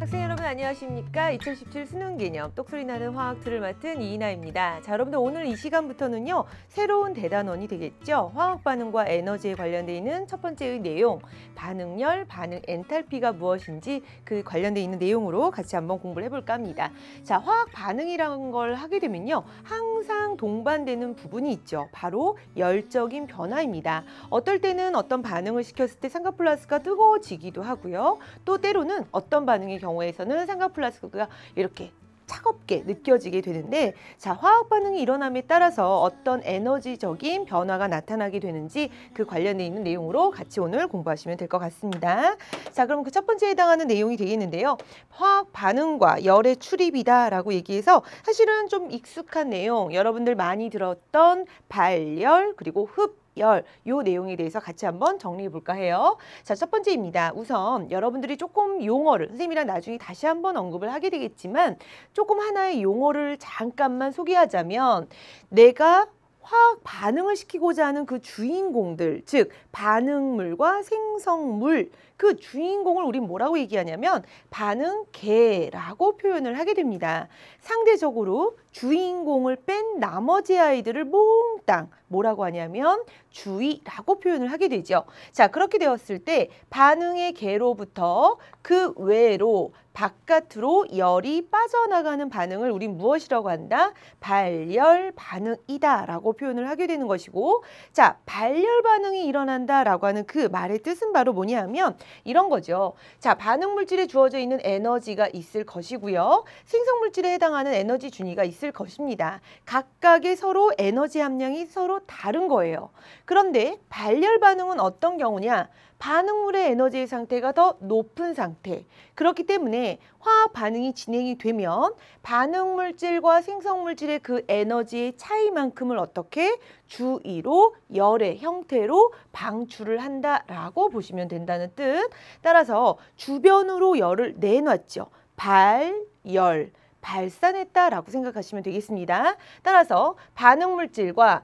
학생 여러분 안녕하십니까? 2017 수능 개념 똑소리 나는 화학틀을 맡은 이인아입니다. 자, 여러분들 오늘 이 시간부터는요. 새로운 대단원이 되겠죠. 화학 반응과 에너지에 관련돼 있는 첫 번째의 내용, 반응열, 반응 엔탈피가 무엇인지 그 관련돼 있는 내용으로 같이 한번 공부를 해볼까 합니다. 자, 화학 반응이라는 걸 하게 되면요. 항상 동반되는 부분이 있죠. 바로 열적인 변화입니다. 어떨 때는 어떤 반응을 시켰을 때 삼각 플러스가 뜨거워지기도 하고요. 또 때로는 어떤 반응이 경우에서는 삼각플라스크가 이렇게 차갑게 느껴지게 되는데 자 화학 반응이 일어남에 따라서 어떤 에너지적인 변화가 나타나게 되는지 그 관련돼 있는 내용으로 같이 오늘 공부하시면 될 것 같습니다. 자 그럼 그 첫 번째에 해당하는 내용이 되겠는데요. 화학 반응과 열의 출입이다라고 얘기해서 사실은 좀 익숙한 내용 여러분들 많이 들었던 발열 그리고 흡 열, 요 내용에 대해서 같이 한번 정리해 볼까 해요. 자, 첫 번째입니다. 우선 여러분들이 조금 용어를, 선생님이랑 나중에 다시 한번 언급을 하게 되겠지만 조금 하나의 용어를 잠깐만 소개하자면 내가 화학 반응을 시키고자 하는 그 주인공들, 즉 반응물과 생성물, 그 주인공을 우린 뭐라고 얘기하냐면 반응개라고 표현을 하게 됩니다. 상대적으로 주인공을 뺀 나머지 아이들을 몽땅 뭐라고 하냐면 주의라고 표현을 하게 되죠. 자 그렇게 되었을 때 반응의 개로부터 그 외로 바깥으로 열이 빠져나가는 반응을 우린 무엇이라고 한다? 발열 반응이다 라고 표현을 하게 되는 것이고 자 발열 반응이 일어난다 라고 하는 그 말의 뜻은 바로 뭐냐 하면 이런 거죠. 자, 반응 물질에 주어져 있는 에너지가 있을 것이고요. 생성 물질에 해당하는 에너지 준위가 있을 것입니다. 각각의 서로 에너지 함량이 서로 다른 거예요. 그런데 발열 반응은 어떤 경우냐? 반응물의 에너지의 상태가 더 높은 상태. 그렇기 때문에 화학 반응이 진행이 되면 반응물질과 생성물질의 그 에너지의 차이만큼을 어떻게 주위로 열의 형태로 방출을 한다라고 보시면 된다는 뜻. 따라서 주변으로 열을 내놨죠. 발, 열. 발산했다라고 생각하시면 되겠습니다. 따라서 반응물질과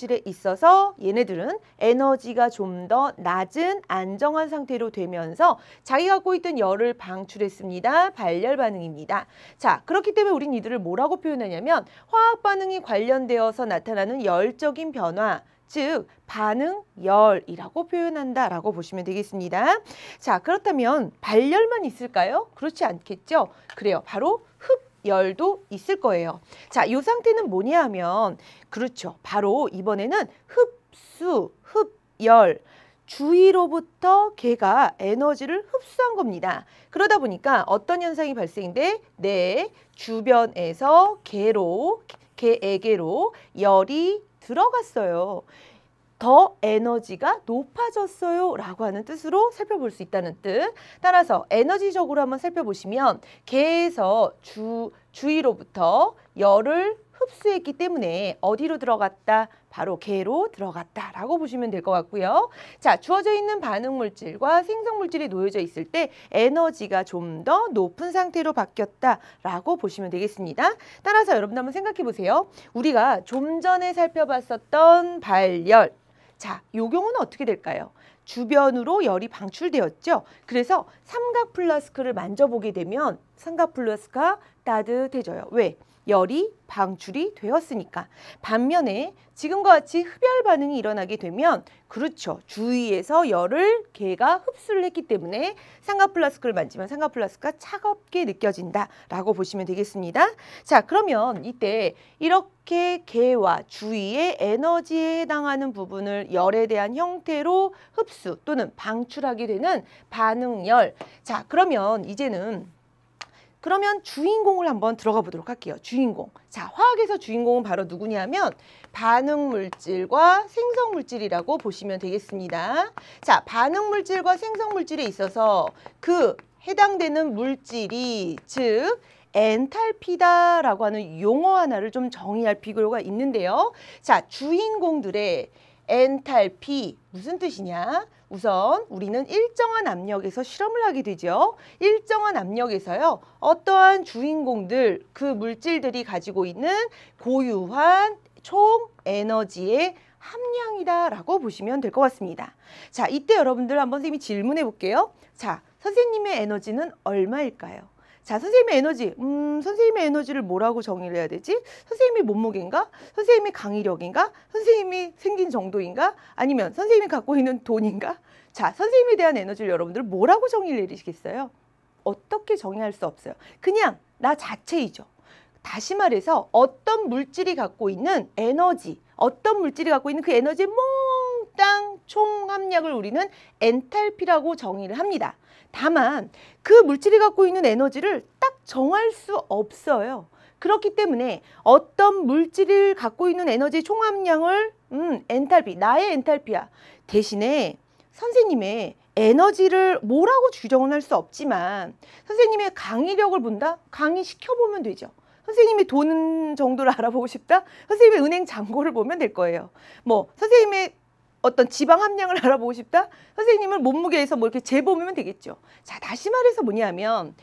생성물질에 있어서 얘네들은 에너지가 좀 더 낮은 안정한 상태로 되면서 자기가 갖고 있던 열을 방출했습니다. 발열 반응입니다. 자 그렇기 때문에 우린 이들을 뭐라고 표현하냐면 화학 반응이 관련되어서 나타나는 열적인 변화 즉 반응열이라고 표현한다라고 보시면 되겠습니다. 자 그렇다면 발열만 있을까요? 그렇지 않겠죠? 그래요. 바로 흡열도 있을 거예요. 자, 이 상태는 뭐냐 하면 그렇죠. 바로 이번에는 흡수, 흡열, 주위로부터 개가 에너지를 흡수한 겁니다. 그러다 보니까 어떤 현상이 발생돼? 내 네, 주변에서 개로 개에게로 열이 들어갔어요. 더 에너지가 높아졌어요 라고 하는 뜻으로 살펴볼 수 있다는 뜻 따라서 에너지적으로 한번 살펴보시면 개에서 주, 주위로부터 열을 흡수했기 때문에 어디로 들어갔다? 바로 개로 들어갔다라고 보시면 될 것 같고요. 자, 주어져 있는 반응물질과 생성물질이 놓여져 있을 때 에너지가 좀 더 높은 상태로 바뀌었다라고 보시면 되겠습니다. 따라서 여러분 한번 생각해 보세요. 우리가 좀 전에 살펴봤었던 발열. 자, 요 경우는 어떻게 될까요? 주변으로 열이 방출되었죠. 그래서 삼각 플라스크를 만져보게 되면 삼각 플라스크가 따뜻해져요. 왜? 열이 방출이 되었으니까 반면에 지금과 같이 흡열 반응이 일어나게 되면 그렇죠 주위에서 열을 개가 흡수를 했기 때문에 상가 플라스크를 만지면 상가 플라스크가 차갑게 느껴진다라고 보시면 되겠습니다 자 그러면 이때 이렇게 개와 주위의 에너지에 해당하는 부분을 열에 대한 형태로 흡수 또는 방출하게 되는 반응열 자 그러면 이제는 그러면 주인공을 한번 들어가 보도록 할게요. 주인공. 자, 화학에서 주인공은 바로 누구냐면 반응물질과 생성물질이라고 보시면 되겠습니다. 자, 반응물질과 생성물질에 있어서 그 해당되는 물질이 즉 엔탈피다라고 하는 용어 하나를 좀 정의할 필요가 있는데요. 자, 주인공들의 엔탈피 무슨 뜻이냐? 우선 우리는 일정한 압력에서 실험을 하게 되죠. 일정한 압력에서요. 어떠한 주인공들, 그 물질들이 가지고 있는 고유한 총 에너지의 함량이다라고 보시면 될 것 같습니다. 자, 이때 여러분들 한번 선생님이 질문해 볼게요. 자, 선생님의 에너지는 얼마일까요? 자, 선생님의 에너지. 음, 선생님의 에너지를 뭐라고 정의를 해야 되지? 선생님이 몸무게인가? 선생님이 강의력인가? 선생님이 생긴 정도인가? 아니면 선생님이 갖고 있는 돈인가? 자, 선생님에 대한 에너지를 여러분들 뭐라고 정의를 내리시겠어요? 어떻게 정의할 수 없어요. 그냥 나 자체이죠. 다시 말해서 어떤 물질이 갖고 있는 에너지, 어떤 물질이 갖고 있는 그 에너지의 몽땅 총합력을 우리는 엔탈피라고 정의를 합니다. 다만 그 물질이 갖고 있는 에너지를 딱 정할 수 없어요. 그렇기 때문에 어떤 물질을 갖고 있는 에너지 총합량을 음, 엔탈피, 나의 엔탈피야. 대신에 선생님의 에너지를 뭐라고 규정은 할 수 없지만 선생님의 강의력을 본다? 강의시켜보면 되죠. 선생님이 돈 정도를 알아보고 싶다? 선생님의 은행 잔고를 보면 될 거예요. 뭐 선생님의 어떤 지방 함량을 알아보고 싶다? 선생님을 몸무게에서 뭐 이렇게 재보면 되겠죠. 자, 다시 말해서 뭐냐면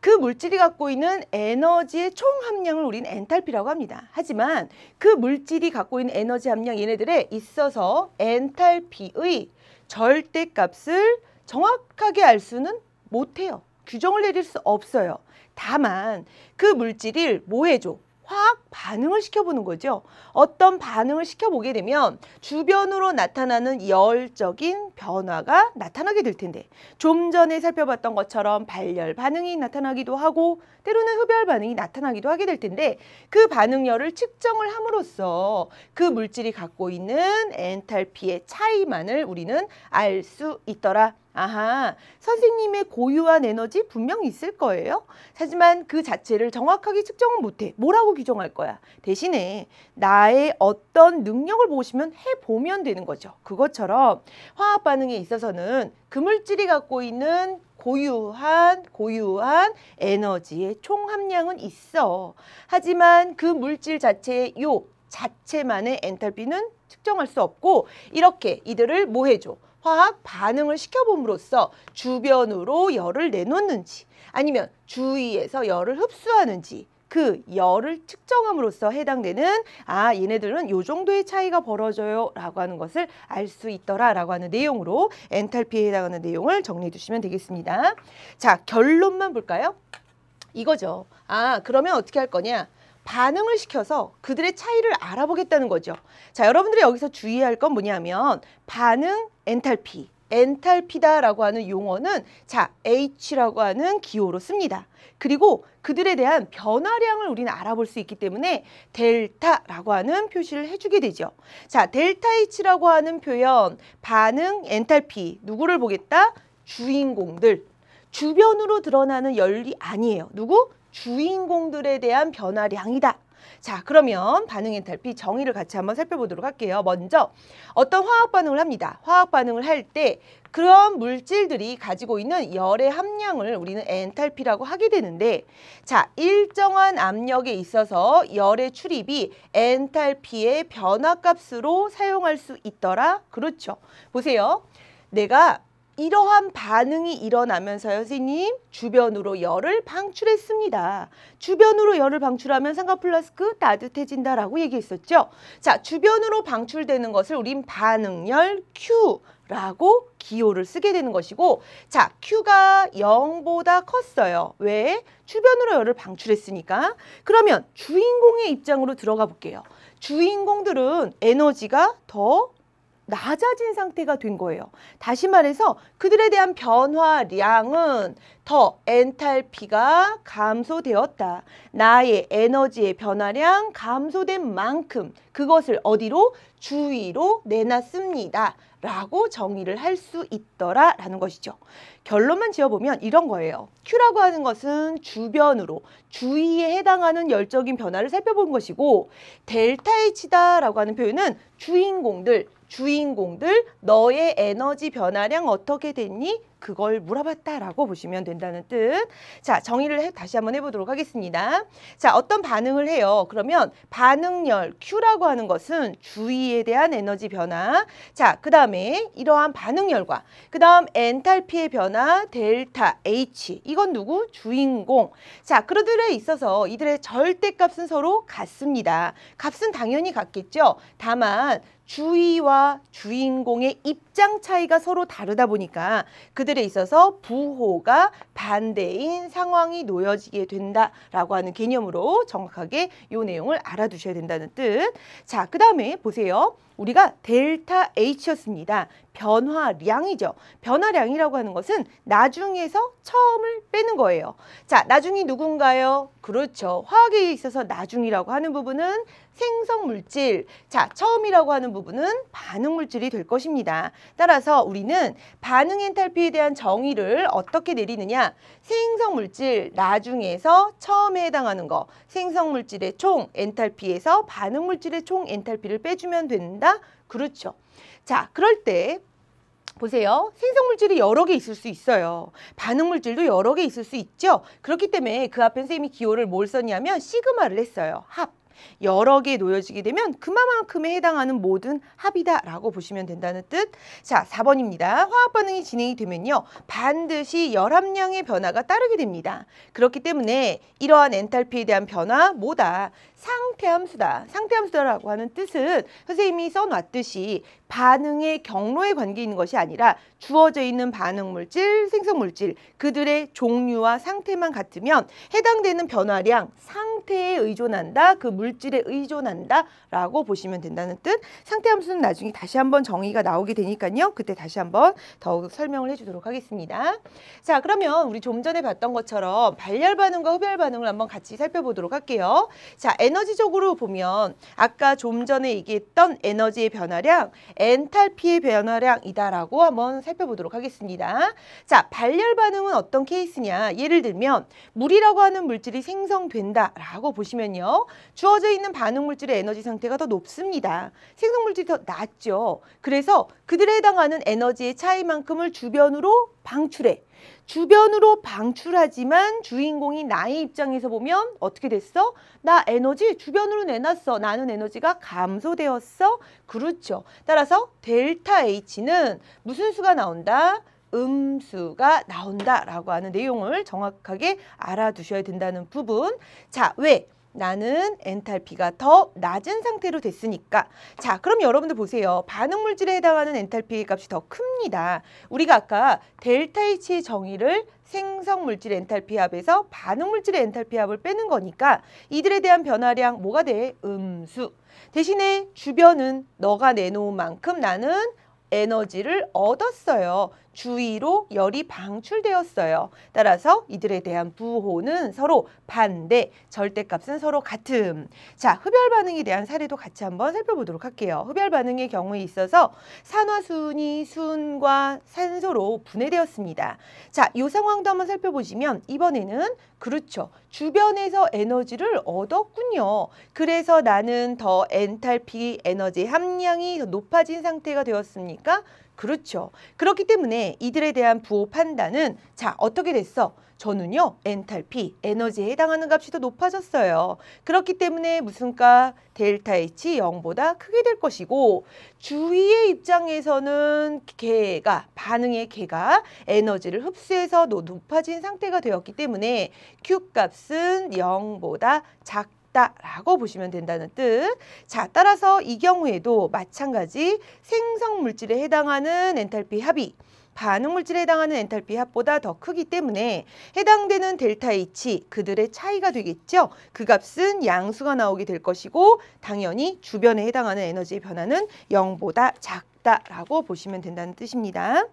그 물질이 갖고 있는 에너지의 총 함량을 우린 엔탈피라고 합니다. 하지만 그 물질이 갖고 있는 에너지 함량 얘네들에 있어서 엔탈피의 절대값을 정확하게 알 수는 못해요. 규정을 내릴 수 없어요. 다만 그 물질을 뭐해줘? 확 반응을 시켜보는 거죠. 어떤 반응을 시켜보게 되면 주변으로 나타나는 열적인 변화가 나타나게 될 텐데 좀 전에 살펴봤던 것처럼 발열 반응이 나타나기도 하고 때로는 흡열 반응이 나타나기도 하게 될 텐데 그 반응열을 측정을 함으로써 그 물질이 갖고 있는 엔탈피의 차이만을 우리는 알 수 있더라 아하, 선생님의 고유한 에너지 분명히 있을 거예요. 하지만 그 자체를 정확하게 측정은 못해. 뭐라고 규정할 거야. 대신에 나의 어떤 능력을 보시면 해보면 되는 거죠. 그것처럼 화학 반응에 있어서는 그물질이 갖고 있는 고유한 고유한 에너지의 총 함량은 있어. 하지만 그 물질 자체의 요 자체만의 엔탈피는 측정할 수 없고 이렇게 이들을 뭐 해줘? 화학 반응을 시켜봄으로써 주변으로 열을 내놓는지 아니면 주위에서 열을 흡수하는지 그 열을 측정함으로써 해당되는 아 얘네들은 요 정도의 차이가 벌어져요 라고 하는 것을 알 수 있더라 라고 하는 내용으로 엔탈피에 해당하는 내용을 정리해 주시면 되겠습니다. 자 결론만 볼까요? 이거죠. 아 그러면 어떻게 할 거냐. 반응을 시켜서 그들의 차이를 알아보겠다는 거죠. 자, 여러분들이 여기서 주의할 건 뭐냐면 반응 엔탈피, 엔탈피다라고 하는 용어는 자, H라고 하는 기호로 씁니다. 그리고 그들에 대한 변화량을 우리는 알아볼 수 있기 때문에 델타라고 하는 표시를 해주게 되죠. 자, 델타 H라고 하는 표현, 반응, 엔탈피, 누구를 보겠다? 주인공들, 주변으로 드러나는 열이 아니에요. 누구? 주인공들에 대한 변화량이다. 자 그러면 반응 엔탈피 정의를 같이 한번 살펴보도록 할게요. 먼저 어떤 화학 반응을 합니다. 화학 반응을 할 때 그런 물질들이 가지고 있는 열의 함량을 우리는 엔탈피라고 하게 되는데 자 일정한 압력에 있어서 열의 출입이 엔탈피의 변화값으로 사용할 수 있더라. 그렇죠. 보세요. 내가 이러한 반응이 일어나면서요, 선생님 주변으로 열을 방출했습니다. 주변으로 열을 방출하면 삼각플라스크 따뜻해진다라고 얘기했었죠. 자, 주변으로 방출되는 것을 우린 반응열 Q 라고 기호를 쓰게 되는 것이고 자 Q가 0보다 컸어요. 왜? 주변으로 열을 방출했으니까 그러면 주인공의 입장으로 들어가 볼게요. 주인공들은 에너지가 더 낮아진 상태가 된 거예요. 다시 말해서 그들에 대한 변화량은 더 엔탈피가 감소되었다. 나의 에너지의 변화량 감소된 만큼 그것을 어디로? 주위로 내놨습니다. 라고 정의를 할 수 있더라 라는 것이죠. 결론만 지어보면 이런 거예요. Q라고 하는 것은 주변으로 주위에 해당하는 열적인 변화를 살펴본 것이고 델타 H다 라고 하는 표현은 주인공들, 주인공들 너의 에너지 변화량 어떻게 됐니? 그걸 물어봤다라고 보시면 된다는 뜻. 자, 정의를 해, 다시 한번 해보도록 하겠습니다. 자, 어떤 반응을 해요? 그러면 반응열 Q라고 하는 것은 주의에 대한 에너지 변화. 자, 그 다음에 이러한 반응열과 그 다음 엔탈피의 변화 델타 H. 이건 누구? 주인공. 자, 그들에 러 있어서 이들의 절대값은 서로 같습니다. 값은 당연히 같겠죠. 다만 주의와 주인공의 입 입장 차이가 서로 다르다 보니까 그들에 있어서 부호가 반대인 상황이 놓여지게 된다라고 하는 개념으로 정확하게 이 내용을 알아두셔야 된다는 뜻. 자, 그 다음에 보세요. 우리가 델타 H였습니다. 변화량이죠. 변화량이라고 하는 것은 나중에서 처음을 빼는 거예요. 자, 나중이 누군가요? 그렇죠. 화학에 있어서 나중이라고 하는 부분은 생성물질, 자, 처음이라고 하는 부분은 반응물질이 될 것입니다. 따라서 우리는 반응 엔탈피에 대한 정의를 어떻게 내리느냐? 생성물질, 나중에서 처음에 해당하는 거, 생성물질의 총 엔탈피에서 반응물질의 총 엔탈피를 빼주면 된다. 거다. 그렇죠. 자, 그럴 때 보세요. 생성물질이 여러 개 있을 수 있어요. 반응물질도 여러 개 있을 수 있죠. 그렇기 때문에 그 앞에 선생님이 기호를 뭘 썼냐면 시그마를 했어요. 합. 여러 개 놓여지게 되면 그만큼에 해당하는 모든 합이다라고 보시면 된다는 뜻. 자, 4번입니다. 화학 반응이 진행이 되면요. 반드시 열함량의 변화가 따르게 됩니다. 그렇기 때문에 이러한 엔탈피에 대한 변화 뭐다? 상태함수다. 상태함수다라고 하는 뜻은 선생님이 써놨듯이 반응의 경로에 관계 있는 것이 아니라 주어져 있는 반응물질, 생성물질 그들의 종류와 상태만 같으면 해당되는 변화량 상태에 의존한다. 그 물질에 의존한다. 라고 보시면 된다는 뜻. 상태함수는 나중에 다시 한번 정의가 나오게 되니까요. 그때 다시 한번 더욱 설명을 해주도록 하겠습니다. 자 그러면 우리 좀 전에 봤던 것처럼 발열 반응과 흡열 반응을 한번 같이 살펴보도록 할게요. 자, 에너지적으로 보면 아까 좀 전에 얘기했던 에너지의 변화량, 엔탈피의 변화량이다라고 한번 살펴보도록 하겠습니다. 자, 발열 반응은 어떤 케이스냐? 예를 들면 물이라고 하는 물질이 생성된다라고 보시면요. 주어져 있는 반응 물질의 에너지 상태가 더 높습니다. 생성 물질이 더 낮죠. 그래서 그들에 해당하는 에너지의 차이만큼을 주변으로 방출해. 주변으로 방출하지만 주인공이 나의 입장에서 보면 어떻게 됐어? 나 에너지 주변으로 내놨어. 나는 에너지가 감소되었어. 그렇죠. 따라서 델타 H는 무슨 수가 나온다? 음수가 나온다라고 하는 내용을 정확하게 알아두셔야 된다는 부분. 자, 왜? 나는 엔탈피가 더 낮은 상태로 됐으니까 자 그럼 여러분들 보세요 반응물질에 해당하는 엔탈피 값이 더 큽니다 우리가 아까 델타 H의 정의를 생성물질 엔탈피 합에서 반응물질의 엔탈피 합을 빼는 거니까 이들에 대한 변화량 뭐가 돼? 음수 대신에 주변은 너가 내놓은 만큼 나는 에너지를 얻었어요 주위로 열이 방출되었어요. 따라서 이들에 대한 부호는 서로 반대, 절대값은 서로 같음. 자, 흡열 반응에 대한 사례도 같이 한번 살펴보도록 할게요. 흡열 반응의 경우에 있어서 산화순이 순과 산소로 분해되었습니다. 자, 이 상황도 한번 살펴보시면 이번에는 그렇죠. 주변에서 에너지를 얻었군요. 그래서 나는 더 엔탈피 에너지 함량이 더 높아진 상태가 되었습니까? 그렇죠. 그렇기 때문에 이들에 대한 부호 판단은 자 어떻게 됐어? 저는요 엔탈피 에너지에 해당하는 값이 더 높아졌어요. 그렇기 때문에 무슨 값 델타 H 0보다 크게 될 것이고 주위의 입장에서는 개가 반응의 개가 에너지를 흡수해서 높아진 상태가 되었기 때문에 Q 값은 0보다 작게 있다라고 보시면 된다는 뜻. 자, 따라서 이 경우에도 마찬가지 생성 물질에 해당하는 엔탈피 합이 반응 물질에 해당하는 엔탈피 합보다 더 크기 때문에 해당되는 델타 H 그들의 차이가 되겠죠. 그 값은 양수가 나오게 될 것이고 당연히 주변에 해당하는 에너지의 변화는 영보다 작다라고 보시면 된다는 뜻입니다.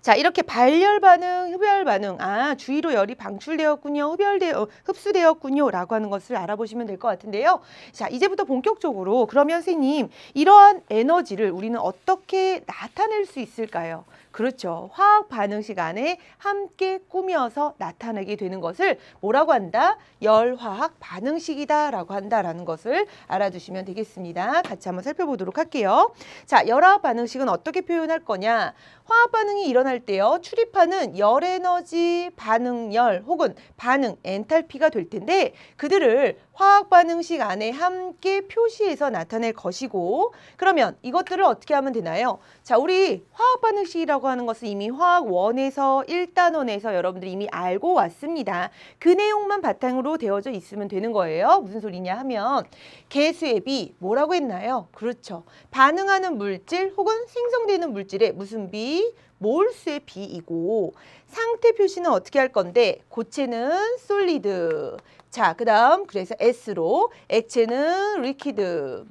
자 이렇게 발열 반응, 흡열 반응, 아 주위로 열이 방출되었군요, 흡열되어 흡수되었군요라고 하는 것을 알아보시면 될 것 같은데요. 자 이제부터 본격적으로 그러면 선생님 이러한 에너지를 우리는 어떻게 나타낼 수 있을까요? 그렇죠. 화학 반응 식안에 함께 꾸며서 나타내게 되는 것을 뭐라고 한다? 열화학 반응식이다라고 한다라는 것을 알아두시면 되겠습니다. 같이 한번 살펴보도록 할게요. 자, 열화학 반응식은 어떻게 표현할 거냐? 화학 반응이 일어날 때요. 출입하는 열 에너지 반응열 혹은 반응 엔탈피가 될 텐데 그들을 화학 반응식 안에 함께 표시해서 나타낼 것이고 그러면 이것들을 어떻게 하면 되나요? 자, 우리 화학 반응식이라고 원이라고 하는 것은 이미 화학 원에서일단원에서 여러분들이 이미 알고 왔습니다. 그 내용만 바탕으로 되어져 있으면 되는 거예요. 무슨 소리냐 하면 개수의 뭐라고 했나요? 그렇죠. 반응하는 물질 혹은 생성되는 물질의 무슨 비? 몰수의 비이고 상태 표시는 어떻게 할 건데 고체는 솔리드 자그 다음 그래서 S로 액체는 리퀴드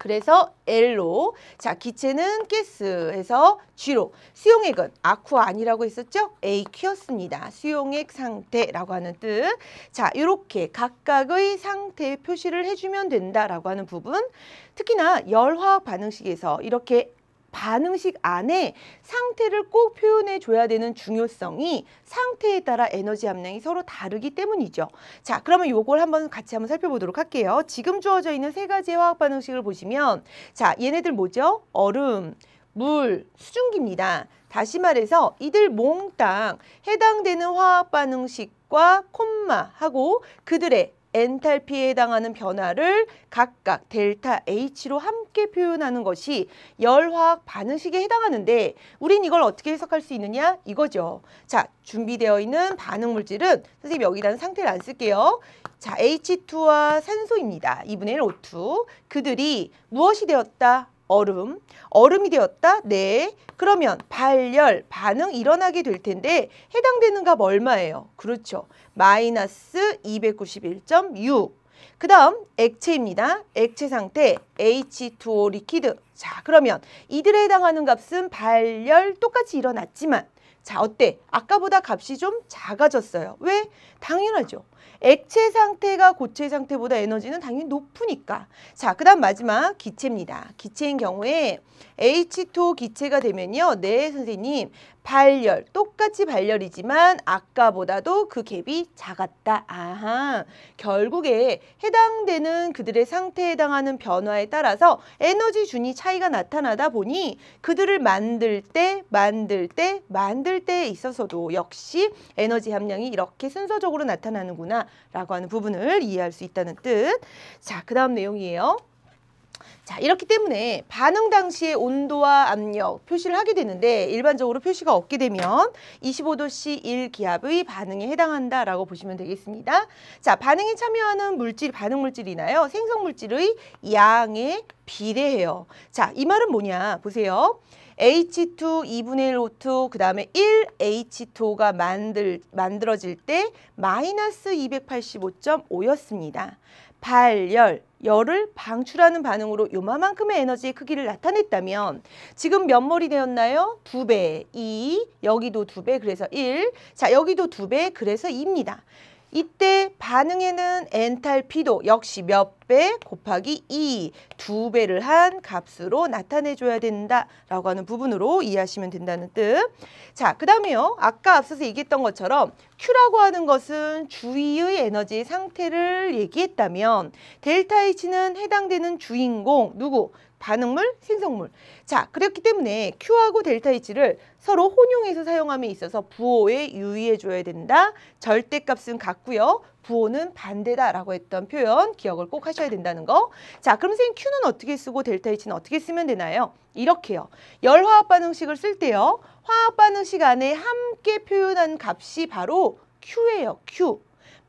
그래서 L로 자 기체는 가스에서 G로 수용액은 아쿠아 아니라고 했었죠? AQ였습니다. 수용액 상태라고 하는 뜻. 자 이렇게 각각의 상태 표시를 해주면 된다라고 하는 부분 특히나 열화학 반응식에서 이렇게 반응식 안에 상태를 꼭 표현해 줘야 되는 중요성이 상태에 따라 에너지 함량이 서로 다르기 때문이죠. 자, 그러면 요걸 한번 같이 한번 살펴보도록 할게요. 지금 주어져 있는 세 가지의 화학 반응식을 보시면 자, 얘네들 뭐죠? 얼음, 물, 수증기입니다. 다시 말해서 이들 몽땅 해당되는 화학 반응식과 콤마하고 그들의 엔탈피에 해당하는 변화를 각각 델타 H로 함께 표현하는 것이 열화학 반응식에 해당하는데 우린 이걸 어떻게 해석할 수 있느냐 이거죠. 자 준비되어 있는 반응 물질은 선생님 여기다 상태를 안 쓸게요. 자 H2와 산소입니다. 2분의 1 O2 그들이 무엇이 되었다? 얼음. 얼음이 되었다? 네. 그러면 발열, 반응 일어나게 될 텐데 해당되는 값 뭐 얼마예요? 그렇죠. 마이너스 291.6. 그 다음 액체입니다. 액체 상태 H2O 리퀴드. 자 그러면 이들에 해당하는 값은 발열 똑같이 일어났지만 자 어때? 아까보다 값이 좀 작아졌어요. 왜? 당연하죠. 액체 상태가 고체 상태보다 에너지는 당연히 높으니까. 자, 그 다음 마지막 기체입니다. 기체인 경우에 H2 기체가 되면요. 네, 선생님. 발열, 똑같이 발열이지만 아까보다도 그 갭이 작았다. 아하, 결국에 해당되는 그들의 상태에 해당하는 변화에 따라서 에너지 준이 차이가 나타나다 보니 그들을 만들 때, 만들 때, 만들 때에 있어서도 역시 에너지 함량이 이렇게 순서적으로 나타나는구나 라고 하는 부분을 이해할 수 있다는 뜻. 자, 그 다음 내용이에요. 자 이렇기 때문에 반응 당시의 온도와 압력 표시를 하게 되는데 일반적으로 표시가 없게 되면 25도씨 1기압의 반응에 해당한다라고 보시면 되겠습니다. 자 반응에 참여하는 물질, 반응 물질이나요 생성 물질의 양에 비례해요. 자 이 말은 뭐냐 보세요. H2 2분의 1 O2 그 다음에 1H2가 만들, 만들어질 때 마이너스 285.5였습니다. 발열, 열을 방출하는 반응으로 요만큼의 에너지의 크기를 나타냈다면 지금 몇 몰이 되었나요? 두 배 이 여기도 두 배 그래서 일 자 여기도 두 배 그래서 이입니다 이때 반응에는 엔탈피도 역시 몇 배 곱하기 2, 두 배를 한 값으로 나타내줘야 된다라고 하는 부분으로 이해하시면 된다는 뜻. 자, 그 다음에요. 아까 앞서서 얘기했던 것처럼 Q라고 하는 것은 주위의 에너지 상태를 얘기했다면 델타 H는 해당되는 주인공, 누구? 반응물, 생성물. 자, 그렇기 때문에 Q하고 델타 H를 서로 혼용해서 사용함에 있어서 부호에 유의해줘야 된다. 절대값은 같고요. 부호는 반대다라고 했던 표현 기억을 꼭 하셔야 된다는 거. 자, 그럼 선생님 Q는 어떻게 쓰고 델타 H는 어떻게 쓰면 되나요? 이렇게요. 열화합 반응식을 쓸 때요. 화합 반응식 안에 함께 표현한 값이 바로 Q예요. Q.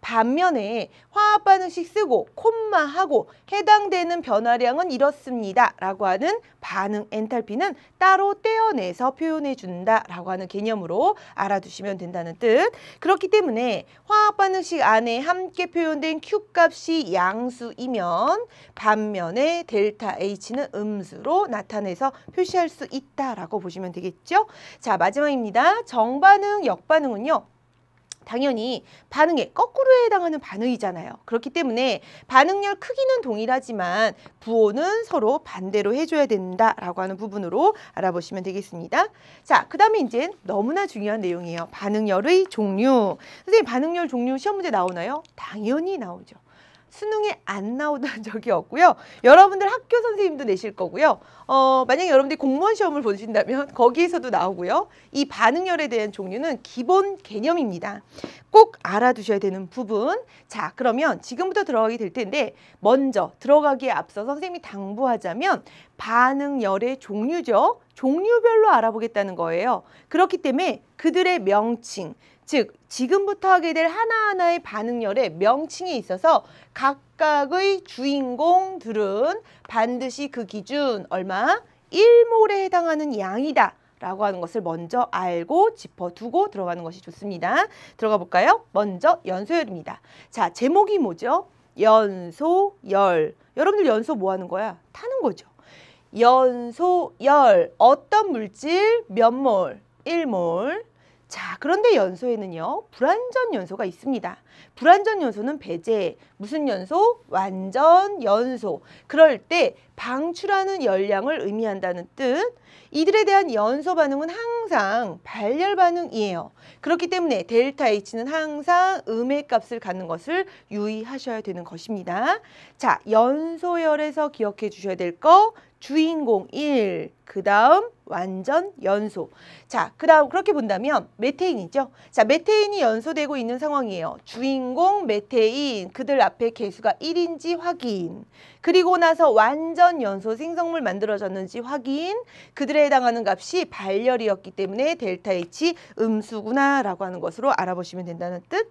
반면에 화합 반응식 쓰고 콤마하고 해당되는 변화량은 이렇습니다. 라고 하는 반응 엔탈피는 따로 떼어내서 표현해 준다 라고 하는 개념으로 알아두시면 된다는 뜻. 그렇기 때문에 화학 반응식 안에 함께 표현된 Q값이 양수이면 반면에 델타 H는 음수로 나타내서 표시할 수 있다라고 보시면 되겠죠. 자, 마지막입니다. 정반응, 역반응은요. 당연히 반응에 거꾸로에 해당하는 반응이잖아요. 그렇기 때문에 반응열 크기는 동일하지만 부호는 서로 반대로 해줘야 된다라고 하는 부분으로 알아보시면 되겠습니다. 자, 그 다음에 이제 너무나 중요한 내용이에요. 반응열의 종류. 선생님 반응열 종류 시험 문제 나오나요? 당연히 나오죠. 수능에 안 나오던 적이 없고요. 여러분들 학교 선생님도 내실 거고요. 어, 만약에 여러분들이 공무원 시험을 보신다면 거기에서도 나오고요. 이 반응열에 대한 종류는 기본 개념입니다. 꼭 알아두셔야 되는 부분. 자, 그러면 지금부터 들어가게 될 텐데 먼저 들어가기에 앞서 선생님이 당부하자면 반응열의 종류죠. 종류별로 알아보겠다는 거예요. 그렇기 때문에 그들의 명칭, 즉 지금부터 하게 될 하나하나의 반응열에 명칭이 있어서 각각의 주인공들은 반드시 그 기준 얼마? 일몰에 해당하는 양이다 라고 하는 것을 먼저 알고 짚어두고 들어가는 것이 좋습니다. 들어가 볼까요? 먼저 연소열입니다. 자, 제목이 뭐죠? 연소열. 여러분들 연소 뭐 하는 거야? 타는 거죠. 연소열. 어떤 물질? 몇 몰? 일몰 자, 그런데 연소에는요, 불완전 연소가 있습니다. 불완전 연소는 배제, 무슨 연소? 완전 연소. 그럴 때 방출하는 열량을 의미한다는 뜻. 이들에 대한 연소 반응은 항상 발열 반응이에요. 그렇기 때문에 델타 H는 항상 음의 값을 갖는 것을 유의하셔야 되는 것입니다. 자, 연소열에서 기억해 주셔야 될 거, 주인공 1, 그 다음 완전 연소. 자, 그 다음 그렇게 본다면 메테인이죠. 자, 메테인이 연소되고 있는 상황이에요. 주인공, 메테인, 그들 앞에 개수가 1인지 확인. 그리고 나서 완전 연소 생성물 만들어졌는지 확인. 그들에 해당하는 값이 발열이었기 때문에 델타 H 음수구나라고 하는 것으로 알아보시면 된다는 뜻.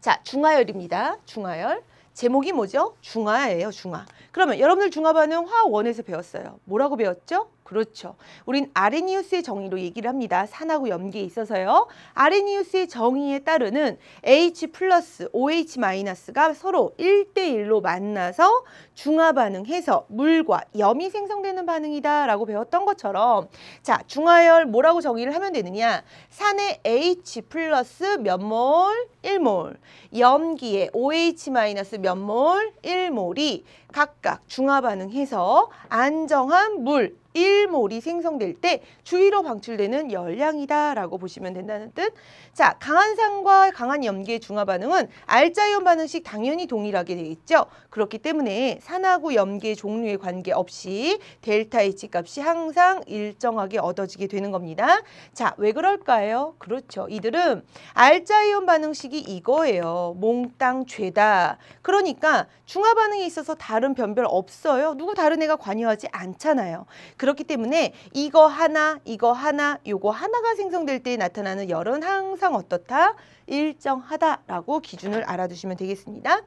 자, 중화열입니다. 중화열. 제목이 뭐죠? 중화예요, 중화. 그러면 여러분들 중화 반응 화 원에서 배웠어요. 뭐라고 배웠죠? 그렇죠. 우린 아레니우스의 정의로 얘기를 합니다. 산하고 염기에 있어서요. 아레니우스의 정의에 따르는 H 플러스 OH 마이너스가 서로 1대1로 만나서 중화 반응해서 물과 염이 생성되는 반응이다 라고 배웠던 것처럼 자 중화열 뭐라고 정의를 하면 되느냐 산의 H 플러스 몇 몰? 1몰 염기의 OH 마이너스 몇 몰? 1몰이 각각 중화 반응해서 안정한 물 일몰이 생성될 때 주위로 방출되는 열량이다라고 보시면 된다는 뜻. 자, 강한 산과 강한 염기의 중화 반응은 알짜이온 반응식 당연히 동일하게 되어 있죠. 그렇기 때문에 산하고 염기의 종류에 관계없이 델타 H 값이 항상 일정하게 얻어지게 되는 겁니다. 자, 왜 그럴까요? 그렇죠. 이들은 알짜이온 반응식이 이거예요. 몽땅 죄다. 그러니까 중화 반응에 있어서 다른 변별 없어요. 누구 다른 애가 관여하지 않잖아요. 그렇기 때문에 이거 하나, 이거 하나, 요거 하나가 생성될 때 나타나는 열은 항상 항상 어떻다? 일정하다라고 기준을 알아두시면 되겠습니다.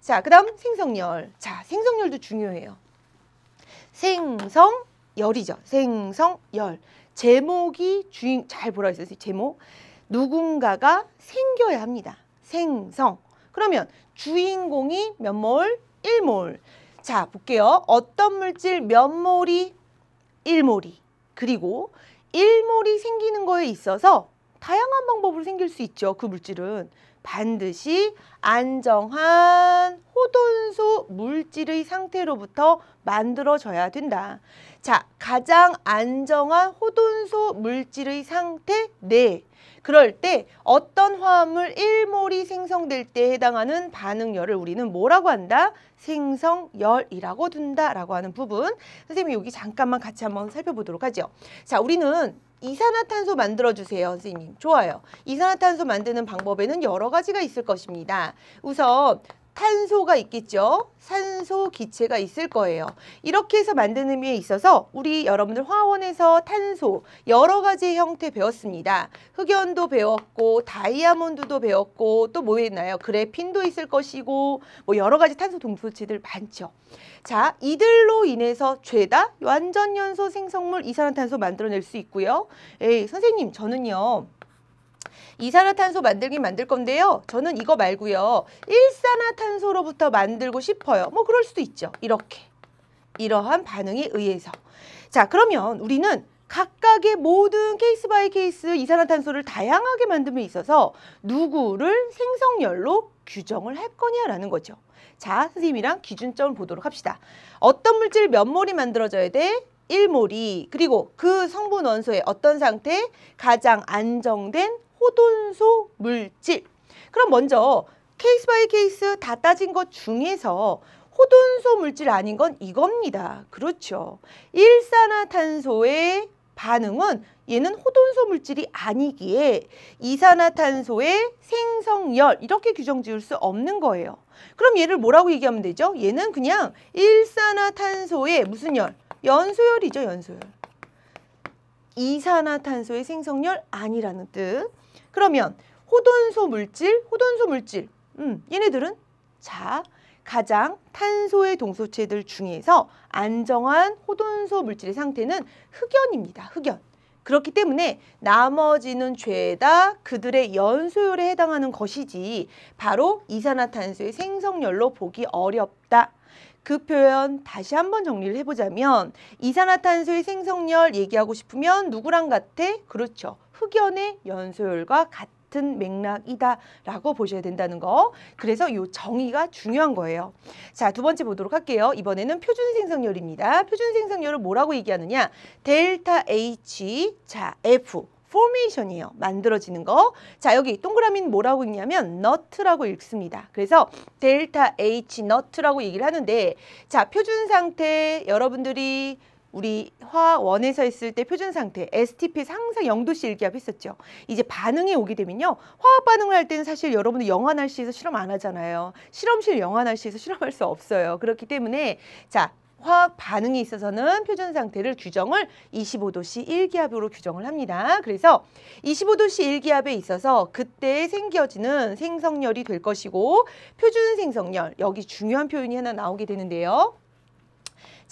자, 그 다음 생성열. 자, 생성열도 중요해요. 생성열이죠. 생성열. 제목이 주인, 잘 보라 있었어요. 제목. 누군가가 생겨야 합니다. 생성. 그러면 주인공이 몇 몰? 일몰 자, 볼게요. 어떤 물질 몇 몰이? 일몰이 그리고 일몰이 생기는 거에 있어서 다양한 방법으로 생길 수 있죠. 그 물질은 반드시 안정한 호돈소 물질의 상태로부터 만들어져야 된다. 자, 가장 안정한 호돈소 물질의 상태 내. 그럴 때 어떤 화합물 일몰이 생성될 때 해당하는 반응열을 우리는 뭐라고 한다? 생성열이라고 둔다라고 하는 부분. 선생님이 여기 잠깐만 같이 한번 살펴보도록 하죠. 자, 우리는 이산화탄소 만들어주세요, 선생님. 좋아요. 이산화탄소 만드는 방법에는 여러 가지가 있을 것입니다. 우선 탄소가 있겠죠. 산소 기체가 있을 거예요. 이렇게 해서 만드는 의미에 있어서 우리 여러분들 화원에서 탄소 여러 가지 형태 배웠습니다. 흑연도 배웠고 다이아몬드도 배웠고 또 뭐있나요 그래핀도 있을 것이고 뭐 여러 가지 탄소 동소체들 많죠. 자, 이들로 인해서 죄다 완전 연소 생성물 이산화탄소 만들어낼 수 있고요. 에이, 선생님, 저는요. 이산화탄소 만들긴 만들 건데요. 저는 이거 말고요. 일산화탄소로부터 만들고 싶어요. 뭐 그럴 수도 있죠. 이렇게. 이러한 반응에 의해서. 자, 그러면 우리는 각각의 모든 케이스 바이 케이스 이산화탄소를 다양하게 만듦에 있어서 누구를 생성열로 규정을 할 거냐라는 거죠. 자, 선생님이랑 기준점을 보도록 합시다. 어떤 물질 몇 몰이 만들어져야 돼? 일몰이 그리고 그 성분 원소의 어떤 상태? 가장 안정된 호돈소 물질. 그럼 먼저 케이스 바이 케이스 다 따진 것 중에서 호돈소 물질 아닌 건 이겁니다. 그렇죠. 일산화탄소의 반응은 얘는 호돈소 물질이 아니기에 이산화탄소의 생성열 이렇게 규정 지을 수 없는 거예요. 그럼 얘를 뭐라고 얘기하면 되죠? 얘는 그냥 일산화탄소의 무슨 열? 연소열이죠, 연소열. 이산화탄소의 생성열 아니라는 뜻. 그러면 호돈소 물질, 호돈소 물질. 음, 얘네들은 자, 가장 탄소의 동소체들 중에서 안정한 호돈소 물질의 상태는 흑연입니다. 흑연. 그렇기 때문에 나머지는 죄다 그들의 연소율에 해당하는 것이지 바로 이산화탄소의 생성열로 보기 어렵다. 그 표현 다시 한번 정리를 해보자면 이산화탄소의 생성열 얘기하고 싶으면 누구랑 같아? 그렇죠. 흑연의 연소율과 같다. 같은 맥락이다라고 보셔야 된다는 거. 그래서 이 정의가 중요한 거예요. 자, 두 번째 보도록 할게요. 이번에는 표준 생성률입니다 표준 생성률을 뭐라고 얘기하느냐? 델타 H, 자, F. 포메이션이에요. 만들어지는 거. 자, 여기 동그라미는 뭐라고 읽냐면 너트라고 읽습니다. 그래서 델타 H 너트라고 얘기를 하는데 자, 표준 상태 여러분들이 우리 화원에서 있을 때 표준 상태 STP에서 항상 영도씨 일기압 했었죠. 이제 반응이 오게 되면요. 화학 반응을 할 때는 사실 여러분들 영하 날씨에서 실험 안 하잖아요. 실험실 영하 날씨에서 실험할 수 없어요. 그렇기 때문에 자 화학 반응에 있어서는 표준 상태를 규정을 25도씨 일기압으로 규정을 합니다. 그래서 25도씨 일기압에 있어서 그때 생겨지는 생성열이 될 것이고 표준 생성열 여기 중요한 표현이 하나 나오게 되는데요.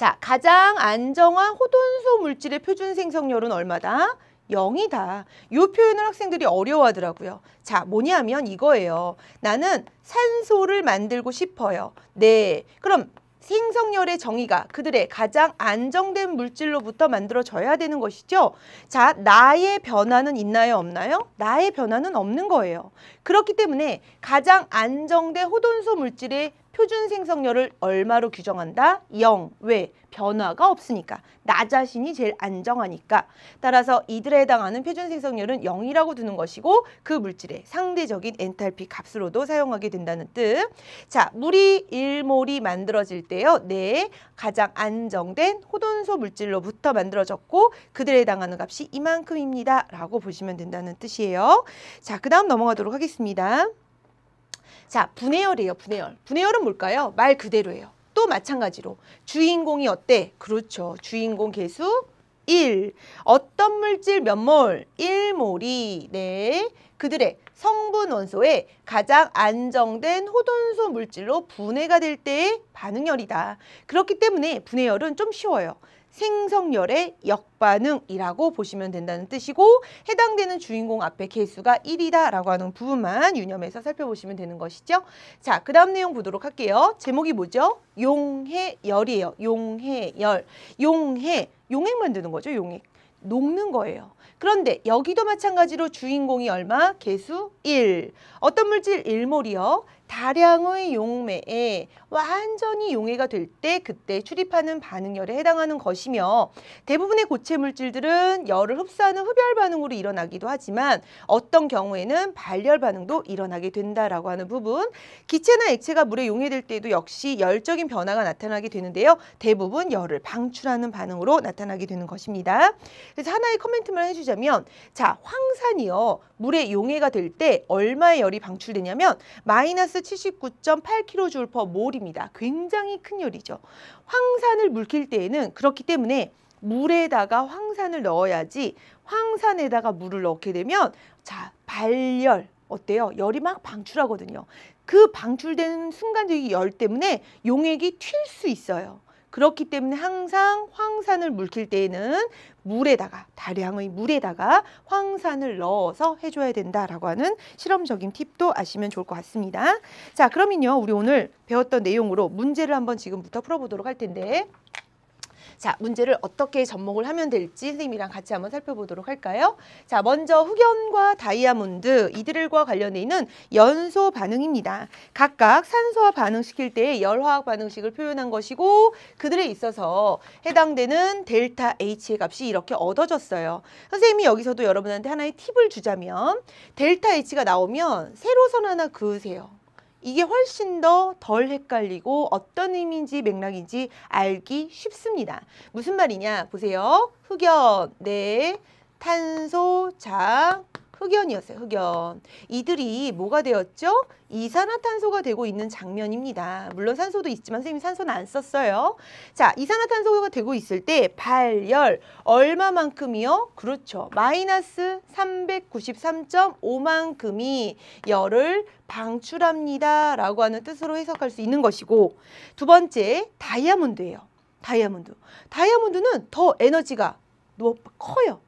자, 가장 안정한 호돈소 물질의 표준 생성률은 얼마다? 0이다. 이 표현을 학생들이 어려워하더라고요. 자, 뭐냐면 이거예요. 나는 산소를 만들고 싶어요. 네. 그럼 생성열의 정의가 그들의 가장 안정된 물질로부터 만들어져야 되는 것이죠. 자, 나의 변화는 있나요, 없나요? 나의 변화는 없는 거예요. 그렇기 때문에 가장 안정된 호돈소 물질의 표준 생성열을 얼마로 규정한다? 0. 왜? 변화가 없으니까. 나 자신이 제일 안정하니까. 따라서 이들에 해당하는 표준 생성열은 0이라고 두는 것이고 그 물질의 상대적인 엔탈피 값으로도 사용하게 된다는 뜻. 자, 물이 일몰이 만들어질 때요. 네, 가장 안정된 호돈소 물질로부터 만들어졌고 그들에 해당하는 값이 이만큼입니다. 라고 보시면 된다는 뜻이에요. 자, 그 다음 넘어가도록 하겠습니다. 자, 분해열이에요, 분해열. 분해열은 뭘까요? 말 그대로예요. 또 마찬가지로 주인공이 어때? 그렇죠. 주인공 개수 일 어떤 물질 몇 몰? 일몰이네 그들의 성분 원소에 가장 안정된 호돈소 물질로 분해가 될 때의 반응열이다. 그렇기 때문에 분해열은 좀 쉬워요. 생성열의 역반응이라고 보시면 된다는 뜻이고 해당되는 주인공 앞에 개수가 1이다라고 하는 부분만 유념해서 살펴보시면 되는 것이죠. 자, 그 다음 내용 보도록 할게요. 제목이 뭐죠? 용해열이에요. 용해열. 용해. 용액 만드는 거죠, 용액. 녹는 거예요. 그런데 여기도 마찬가지로 주인공이 얼마? 개수 일. 어떤 물질 일몰이요? 다량의 용매에 완전히 용해가 될 때 그때 출입하는 반응열에 해당하는 것이며 대부분의 고체 물질들은 열을 흡수하는 흡열 반응으로 일어나기도 하지만 어떤 경우에는 발열 반응도 일어나게 된다라고 하는 부분 기체나 액체가 물에 용해될 때에도 역시 열적인 변화가 나타나게 되는데요. 대부분 열을 방출하는 반응으로 나타나게 되는 것입니다. 그래서 하나의 커멘트만 해주자면 자 황산이요. 물에 용해가 될 때 얼마의 열이 방출되냐면 마이너스 79.8kJ/몰입니다. 요리입니다. 굉장히 큰 요리죠. 황산을 물킬 때에는 그렇기 때문에 물에다가 황산을 넣어야지 황산에다가 물을 넣게 되면 자 발열 어때요? 열이 막 방출하거든요. 그 방출되는 순간적인 열 때문에 용액이 튈 수 있어요. 그렇기 때문에 항상 황산을 물킬 때에는 물에다가 다량의 물에다가 황산을 넣어서 해줘야 된다라고 하는 실험적인 팁도 아시면 좋을 것 같습니다. 자 그러면요 우리 오늘 배웠던 내용으로 문제를 한번 지금부터 풀어보도록 할 텐데 자, 문제를 어떻게 접목을 하면 될지 선생님이랑 같이 한번 살펴보도록 할까요? 자, 먼저 흑연과 다이아몬드 이들과 관련해 있는 연소 반응입니다. 각각 산소와 반응시킬 때의 열화학 반응식을 표현한 것이고 그들에 있어서 해당되는 델타 H의 값이 이렇게 얻어졌어요. 선생님이 여기서도 여러분한테 하나의 팁을 주자면 델타 H가 나오면 세로선 하나 그으세요. 이게 훨씬 더 덜 헷갈리고 어떤 의미인지 맥락인지 알기 쉽습니다. 무슨 말이냐 보세요. 흑연, 네, 탄소, 자, 흑연이었어요. 흑연. 이들이 뭐가 되었죠? 이산화탄소가 되고 있는 장면입니다. 물론 산소도 있지만 선생님이 산소는 안 썼어요. 자, 이산화탄소가 되고 있을 때 발열 얼마만큼이요? 그렇죠. 마이너스 393.5만큼이 열을 방출합니다. 라고 하는 뜻으로 해석할 수 있는 것이고 두 번째 다이아몬드예요. 다이아몬드. 다이아몬드는 더 에너지가 커요.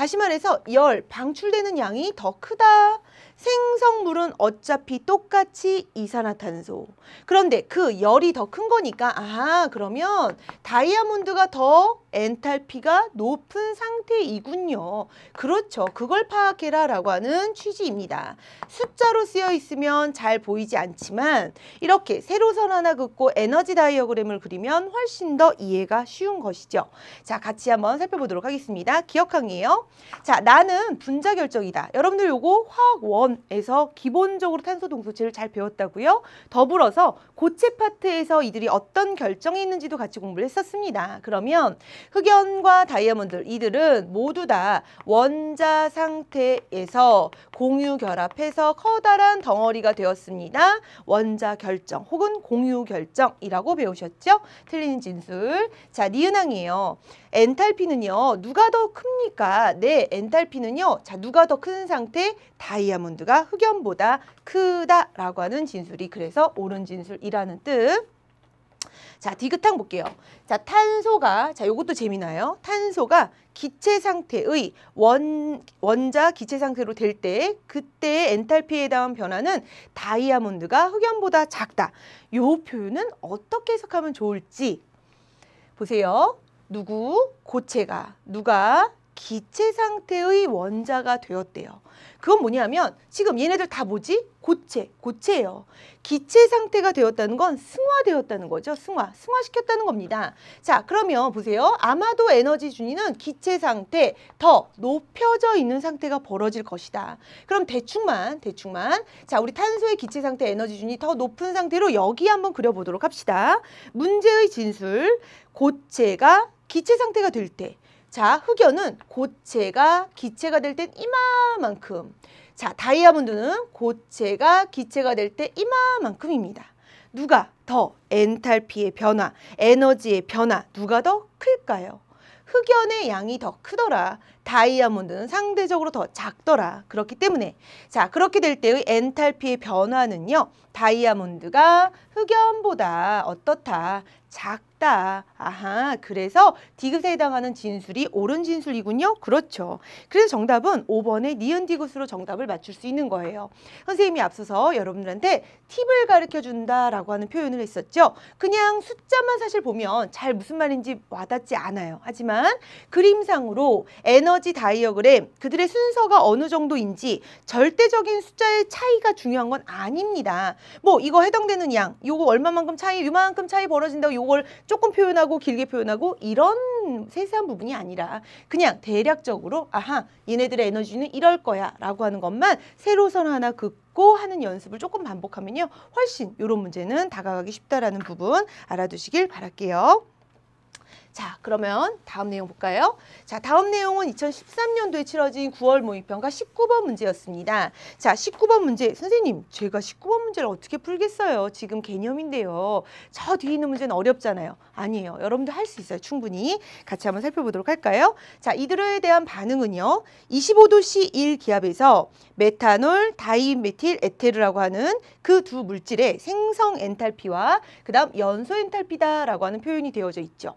다시 말해서 열, 방출되는 양이 더 크다. 생성물은 어차피 똑같이 이산화탄소. 그런데 그 열이 더 큰 거니까 아 그러면 다이아몬드가 더 엔탈피가 높은 상태이군요. 그렇죠. 그걸 파악해라라고 하는 취지입니다. 숫자로 쓰여 있으면 잘 보이지 않지만 이렇게 세로선 하나 긋고 에너지 다이어그램을 그리면 훨씬 더 이해가 쉬운 것이죠. 자, 같이 한번 살펴보도록 하겠습니다. 기억항이에요. 자, 나는 분자 결정이다. 여러분들 요거 화학 원에서 기본적으로 탄소 동소체를 잘 배웠다고요. 더불어서 고체 파트에서 이들이 어떤 결정이 있는지도 같이 공부를 했었습니다. 그러면 흑연과 다이아몬드 이들은 모두 다 원자 상태에서 공유 결합해서 커다란 덩어리가 되었습니다. 원자 결정 혹은 공유 결정이라고 배우셨죠? 틀린 진술. 자, 니은왕이에요 엔탈피는요. 누가 더 큽니까? 네, 엔탈피는요. 자, 누가 더 큰 상태? 다이아몬드가 흑연보다 크다라고 하는 진술이 그래서 옳은 진술이라는 뜻. 자, 디귿탕 볼게요. 자, 탄소가, 자, 요것도 재미나요. 탄소가 기체 상태의 원, 원자 기체 상태로 될 때 그때의 엔탈피에 대한 변화는 다이아몬드가 흑연보다 작다. 요 표현은 어떻게 해석하면 좋을지 보세요. 누구? 고체가. 누가? 기체 상태의 원자가 되었대요. 그건 뭐냐면 지금 얘네들 다 뭐지? 고체, 고체예요. 기체 상태가 되었다는 건 승화되었다는 거죠. 승화, 승화시켰다는 겁니다. 자, 그러면 보세요. 아마도 에너지 준위는 기체 상태 더 높여져 있는 상태가 벌어질 것이다. 그럼 대충만, 대충만. 자, 우리 탄소의 기체 상태 에너지 준위 더 높은 상태로 여기 한번 그려보도록 합시다. 문제의 진술, 고체가 기체 상태가 될때 자, 흑연은 고체가 기체가 될땐 이마만큼. 자, 다이아몬드는 고체가 기체가 될 때 이마만큼입니다. 누가 더 엔탈피의 변화, 에너지의 변화, 누가 더 클까요? 흑연의 양이 더 크더라. 다이아몬드는 상대적으로 더 작더라. 그렇기 때문에 자 그렇게 될 때의 엔탈피의 변화는요. 다이아몬드가 흑연보다 어떻다. 작다. 아하, 그래서 디귿에 해당하는 진술이 옳은 진술이군요. 그렇죠. 그래서 정답은 5번의 니은 디귿으로 정답을 맞출 수 있는 거예요. 선생님이 앞서서 여러분들한테 팁을 가르쳐준다라고 하는 표현을 했었죠. 그냥 숫자만 사실 보면 잘 무슨 말인지 와닿지 않아요. 하지만 그림상으로 에너지 다이어그램, 그들의 순서가 어느 정도인지 절대적인 숫자의 차이가 중요한 건 아닙니다. 뭐 이거 해당되는 양, 요거 얼마만큼 차이, 요만큼 차이 벌어진다고 요걸 조금 표현하고 길게 표현하고 이런 세세한 부분이 아니라 그냥 대략적으로 아하 얘네들의 에너지는 이럴 거야 라고 하는 것만 세로선 하나 긋고 하는 연습을 조금 반복하면요. 훨씬 요런 문제는 다가가기 쉽다라는 부분 알아두시길 바랄게요. 자, 그러면 다음 내용 볼까요? 자, 다음 내용은 2013년도에 치러진 9월 모의평가 19번 문제였습니다. 자, 19번 문제. 선생님, 제가 19번 문제를 어떻게 풀겠어요? 지금 개념인데요. 저 뒤에 있는 문제는 어렵잖아요. 아니에요. 여러분도할 수 있어요. 충분히. 같이 한번 살펴보도록 할까요? 자, 이들에 드 대한 반응은요. 25도씨 1 기압에서 메탄올, 다이메틸 에테르라고 하는 그 두 물질의 생성 엔탈피와 그다음 연소 엔탈피다라고 하는 표현이 되어져 있죠.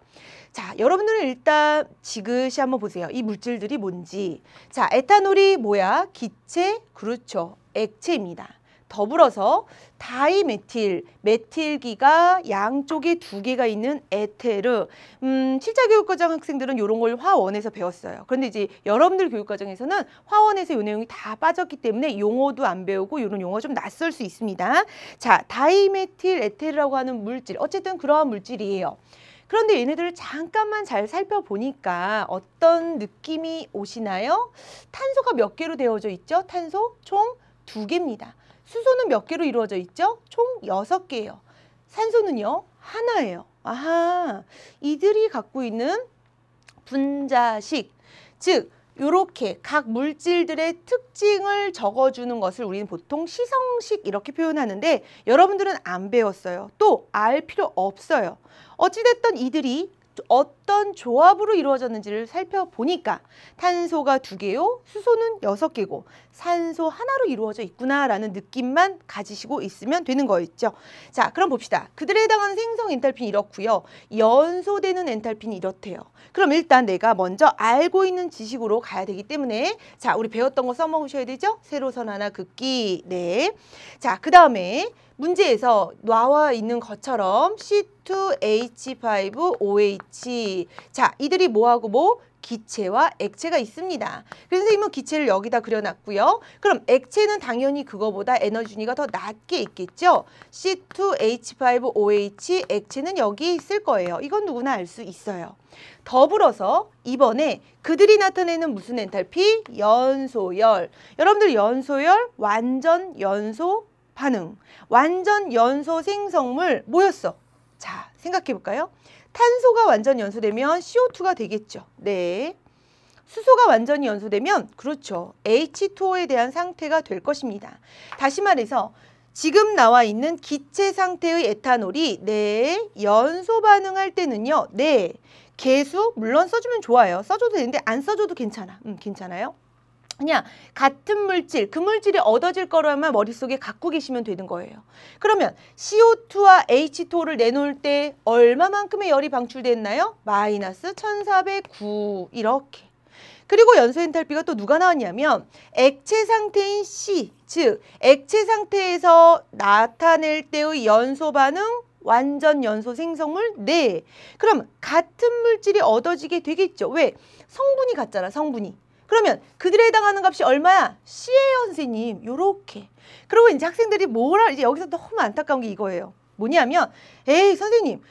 자, 여러분들은 일단 지그시 한번 보세요. 이 물질들이 뭔지. 자, 에탄올이 뭐야? 기체, 그렇죠. 액체입니다. 더불어서 다이메틸, 메틸기가 양쪽에 두 개가 있는 에테르. 음, 실자 교육과정 학생들은 이런 걸 화원에서 배웠어요. 그런데 이제 여러분들 교육과정에서는 화원에서 이 내용이 다 빠졌기 때문에 용어도 안 배우고 이런 용어 좀 낯설 수 있습니다. 자, 다이메틸 에테르라고 하는 물질, 어쨌든 그러한 물질이에요. 그런데 얘네들을 잠깐만 잘 살펴보니까 어떤 느낌이 오시나요? 탄소가 몇 개로 되어져 있죠? 탄소 총 두개입니다 수소는 몇 개로 이루어져 있죠? 총 여섯 개예요 산소는요? 하나예요. 아하, 이들이 갖고 있는 분자식, 즉 이렇게 각 물질들의 특징을 적어주는 것을 우리는 보통 시성식 이렇게 표현하는데 여러분들은 안 배웠어요. 또 알 필요 없어요. 어찌됐던 이들이 어떤 조합으로 이루어졌는지를 살펴보니까 탄소가 두 개요, 수소는 여섯 개고 산소 하나로 이루어져 있구나라는 느낌만 가지시고 있으면 되는 거였죠. 자, 그럼 봅시다. 그들에 해당하는 생성 엔탈피는 이렇고요. 연소되는 엔탈피는 이렇대요. 그럼 일단 내가 먼저 알고 있는 지식으로 가야 되기 때문에 자 우리 배웠던 거 써먹으셔야 되죠? 세로선 하나 긋기 네. 자그 다음에 문제에서 나와 있는 것처럼 C2H5OH 자 이들이 뭐하고 뭐 기체와 액체가 있습니다. 그래서 선생님은 기체를 여기다 그려놨고요. 그럼 액체는 당연히 그거보다 에너지위가더 낮게 있겠죠. C2H5OH 액체는 여기 있을 거예요. 이건 누구나 알 수 있어요. 더불어서 이번에 그들이 나타내는 무슨 엔탈피? 연소열. 여러분들 연소열 완전 연소 반응. 완전 연소 생성물 뭐였어? 자 생각해 볼까요? 탄소가 완전히 연소되면 CO2가 되겠죠. 네. 수소가 완전히 연소되면 그렇죠. H2O에 대한 상태가 될 것입니다. 다시 말해서 지금 나와 있는 기체 상태의 에탄올이 네 연소 반응할 때는요. 네 개수 물론 써주면 좋아요. 써줘도 되는데 안 써줘도 괜찮아. 음, 괜찮아요. 그냥 같은 물질, 그 물질이 얻어질 거라만 머릿속에 갖고 계시면 되는 거예요. 그러면 CO2와 H2를 내놓을 때 얼마만큼의 열이 방출됐나요? 마이너스 1409 이렇게. 그리고 연소 엔탈피가 또 누가 나왔냐면 액체 상태인 C, 즉 액체 상태에서 나타낼 때의 연소 반응 완전 연소 생성물 네. 그럼 같은 물질이 얻어지게 되겠죠. 왜? 성분이 같잖아, 성분이. 그러면 그들에 해당하는 값이 얼마야? C예요, 선생님. 요렇게. 그리고 이제 학생들이 뭐라 이제 여기서 너무 안타까운 게 이거예요. 뭐냐면 에이, 선생님.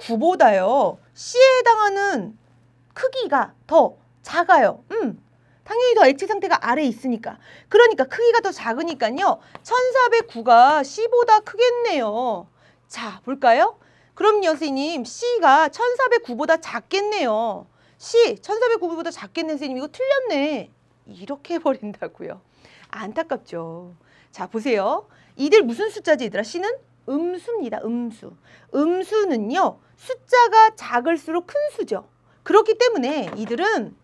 1409보다요. C에 해당하는 크기가 더 작아요. 음. 당연히 더 액체 상태가 아래에 있으니까. 그러니까 크기가 더 작으니까요. 1409가 C보다 크겠네요. 자, 볼까요? 그럼요, 선생님. C가 1409보다 작겠네요. C 1409보다 작겠네 선생님 이거 틀렸네 이렇게 해버린다고요 안타깝죠 자 보세요 이들 무슨 숫자지 얘들아 C는 음수입니다 음수 음수는요 숫자가 작을수록 큰 수죠 그렇기 때문에 이들은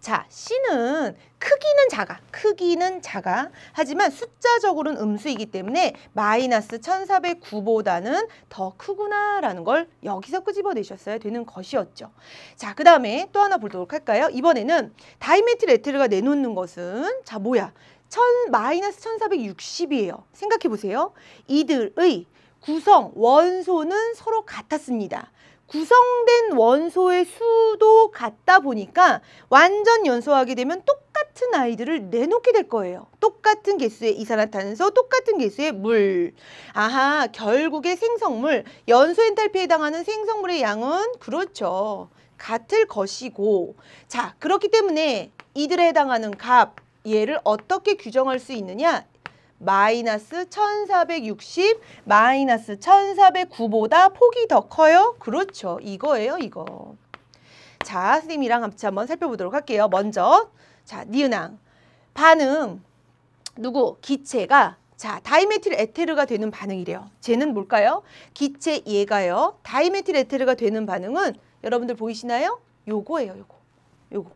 자, C는 크기는 작아. 크기는 작아. 하지만 숫자적으로는 음수이기 때문에 마이너스 천사백구보다는더 크구나라는 걸 여기서 끄집어내셨어야 되는 것이었죠. 자, 그 다음에 또 하나 보도록 할까요? 이번에는 다이메트레트틸가 내놓는 것은 자, 뭐야? 천, 마이너스 천사백육십이에요 생각해보세요. 이들의 구성, 원소는 서로 같았습니다. 구성된 원소의 수도 같다 보니까 완전 연소하게 되면 똑같은 아이들을 내놓게 될 거예요. 똑같은 개수의 이산화탄소, 똑같은 개수의 물. 아하, 결국에 생성물, 연소 엔탈피에 해당하는 생성물의 양은 그렇죠. 같을 것이고 자 그렇기 때문에 이들에 해당하는 값 얘를 어떻게 규정할 수 있느냐 마이너스 1460 마이너스 1409보다 폭이 더 커요? 그렇죠. 이거예요. 이거. 자, 선생님이랑 같이 한번 살펴보도록 할게요. 먼저 자, 니은왕 반응 누구? 기체가 자, 다이메틸 에테르가 되는 반응이래요. 쟤는 뭘까요? 기체 얘가요. 다이메틸 에테르가 되는 반응은 여러분들 보이시나요? 요거예요, 요거. 요거.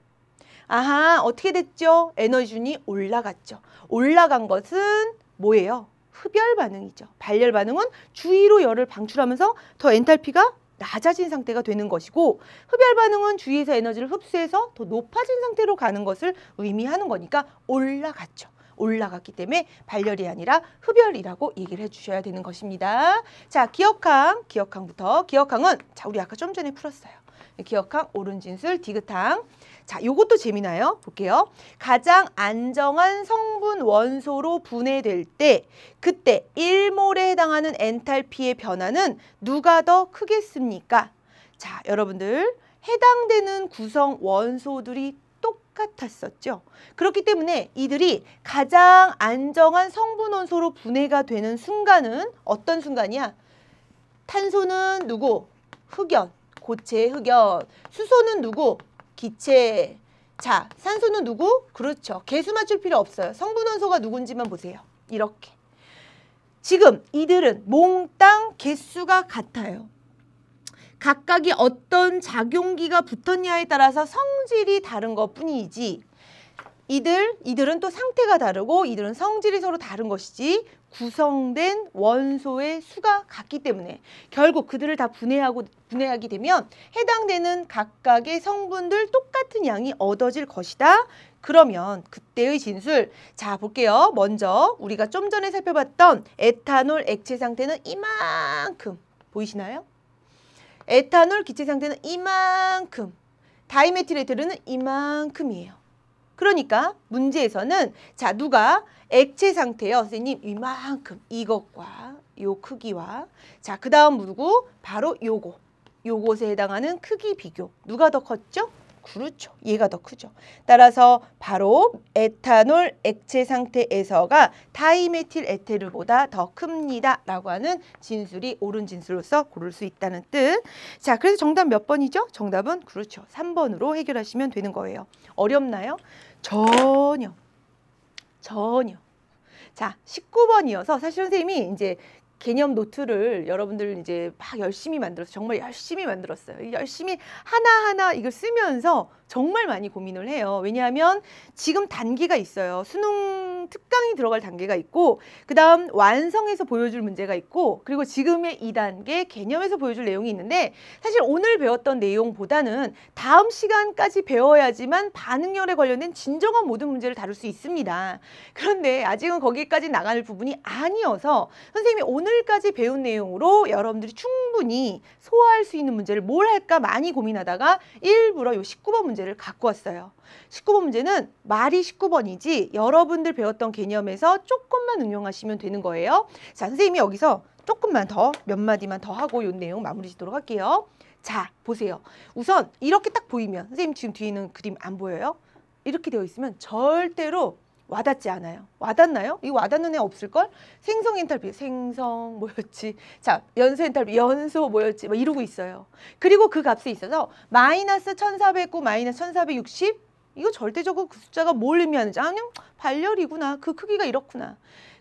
아하 어떻게 됐죠? 에너지준이 올라갔죠. 올라간 것은 뭐예요? 흡열 반응이죠. 발열 반응은 주위로 열을 방출하면서 더 엔탈피가 낮아진 상태가 되는 것이고 흡열 반응은 주위에서 에너지를 흡수해서 더 높아진 상태로 가는 것을 의미하는 거니까 올라갔죠. 올라갔기 때문에 발열이 아니라 흡열이라고 얘기를 해주셔야 되는 것입니다. 자, 기억항, 기억항부터. 기억항은 자 우리 아까 좀 전에 풀었어요. 기억항, 오른진술, 디귿항. 자, 요것도 재미나요? 볼게요. 가장 안정한 성분 원소로 분해될 때 그때 일몰에 해당하는 엔탈피의 변화는 누가 더 크겠습니까? 자, 여러분들 해당되는 구성 원소들이 똑같았었죠. 그렇기 때문에 이들이 가장 안정한 성분 원소로 분해가 되는 순간은 어떤 순간이야? 탄소는 누구? 흑연, 고체 흑연. 수소는 누구? 기체. 자, 산소는 누구? 그렇죠. 개수 맞출 필요 없어요. 성분원소가 누군지만 보세요. 이렇게. 지금 이들은 몽땅 개수가 같아요. 각각이 어떤 작용기가 붙었냐에 따라서 성질이 다른 것 뿐이지 이들, 이들은 또 상태가 다르고 이들은 성질이 서로 다른 것이지 구성된 원소의 수가 같기 때문에 결국 그들을 다 분해하고 분해하게 되면 해당되는 각각의 성분들 똑같은 양이 얻어질 것이다. 그러면 그때의 진술 자 볼게요. 먼저 우리가 좀 전에 살펴봤던 에탄올 액체 상태는 이만큼 보이시나요? 에탄올 기체 상태는 이만큼 다이메틸에테르는 이만큼이에요. 그러니까 문제에서는 자 누가 액체 상태요. 선생님 이만큼 이것과 요 크기와 자그 다음 물고 바로 요거 요것에 해당하는 크기 비교 누가 더 컸죠? 그렇죠. 얘가 더 크죠. 따라서 바로 에탄올 액체 상태에서가 다이메틸 에테르보다 더 큽니다. 라고 하는 진술이 옳은 진술로서 고를 수 있다는 뜻. 자, 그래서 정답 몇 번이죠? 정답은 그렇죠. 삼번으로 해결하시면 되는 거예요. 어렵나요? 전혀 전혀 자 19번 이어서 사실 선생님이 이제 개념 노트를 여러분들 이제 막 열심히 만들어서 정말 열심히 만들었어요 열심히 하나하나 이걸 쓰면서 정말 많이 고민을 해요. 왜냐하면 지금 단계가 있어요. 수능 특강이 들어갈 단계가 있고 그 다음 완성해서 보여줄 문제가 있고 그리고 지금의 이단계 개념에서 보여줄 내용이 있는데 사실 오늘 배웠던 내용보다는 다음 시간까지 배워야지만 반응열에 관련된 진정한 모든 문제를 다룰 수 있습니다. 그런데 아직은 거기까지 나갈 부분이 아니어서 선생님이 오늘까지 배운 내용으로 여러분들이 충분히 소화할 수 있는 문제를 뭘 할까 많이 고민하다가 일부러 요 19번 문제 문제를 갖고 왔어요. 19번 문제는 말이 19번이지 여러분들 배웠던 개념에서 조금만 응용하시면 되는 거예요. 자, 선생님이 여기서 조금만 더 몇 마디만 더 하고 요 내용 마무리 짓도록 할게요. 자, 보세요. 우선 이렇게 딱 보이면 선생님 지금 뒤에 있는 그림 안 보여요? 이렇게 되어 있으면 절대로 와닿지 않아요. 와닿나요? 이 와닿는 애 없을걸? 생성 엔탈피, 생성 뭐였지? 자, 연소 엔탈피, 연소 뭐였지? 막 이러고 있어요. 그리고 그 값에 있어서 마이너스 천사백구 마이너스 천사백육십 이거 절대적으로 그 숫자가 뭘 의미하는지 아니요 발열이구나 그 크기가 이렇구나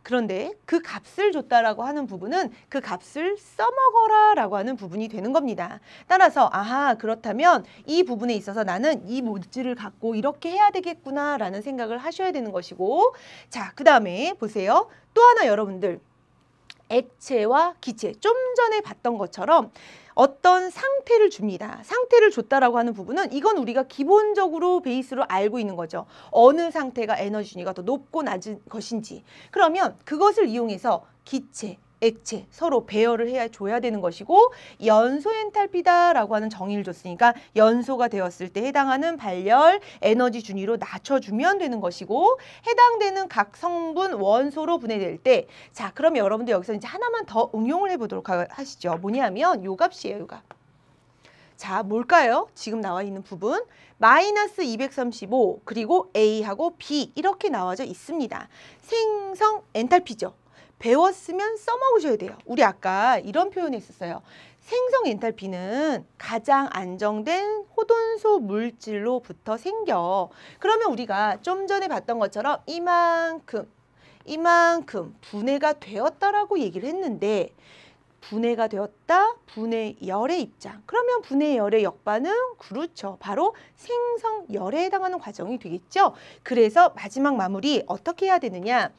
그런데 그 값을 줬다라고 하는 부분은 그 값을 써먹어라 라고 하는 부분이 되는 겁니다. 따라서 아하 그렇다면 이 부분에 있어서 나는 이 물질을 갖고 이렇게 해야 되겠구나 라는 생각을 하셔야 되는 것이고 자 그 다음에 보세요. 또 하나 여러분들 액체와 기체 좀 전에 봤던 것처럼 어떤 상태를 줍니다. 상태를 줬다라고 하는 부분은 이건 우리가 기본적으로 베이스로 알고 있는 거죠. 어느 상태가 에너지 순위가 더 높고 낮은 것인지. 그러면 그것을 이용해서 기체, 액체 서로 배열을 해야 줘야 되는 것이고 연소 엔탈피다라고 하는 정의를 줬으니까 연소가 되었을 때 해당하는 발열 에너지 준위로 낮춰주면 되는 것이고 해당되는 각 성분 원소로 분해될 때 자 그럼 여러분들 여기서 이제 하나만 더 응용을 해보도록 하시죠 뭐냐면 요 값이에요 요 값. 자 뭘까요? 지금 나와 있는 부분 마이너스 235 그리고 A하고 B 이렇게 나와져 있습니다. 생성 엔탈피죠. 배웠으면 써먹으셔야 돼요. 우리 아까 이런 표현이있었어요 생성 엔탈피는 가장 안정된 호돈소 물질로부터 생겨. 그러면 우리가 좀 전에 봤던 것처럼 이만큼, 이만큼 분해가 되었다라고 얘기를 했는데 분해가 되었다, 분해열의 입장. 그러면 분해열의 역반은 그렇죠. 바로 생성열에 해당하는 과정이 되겠죠. 그래서 마지막 마무리 어떻게 해야 되느냐.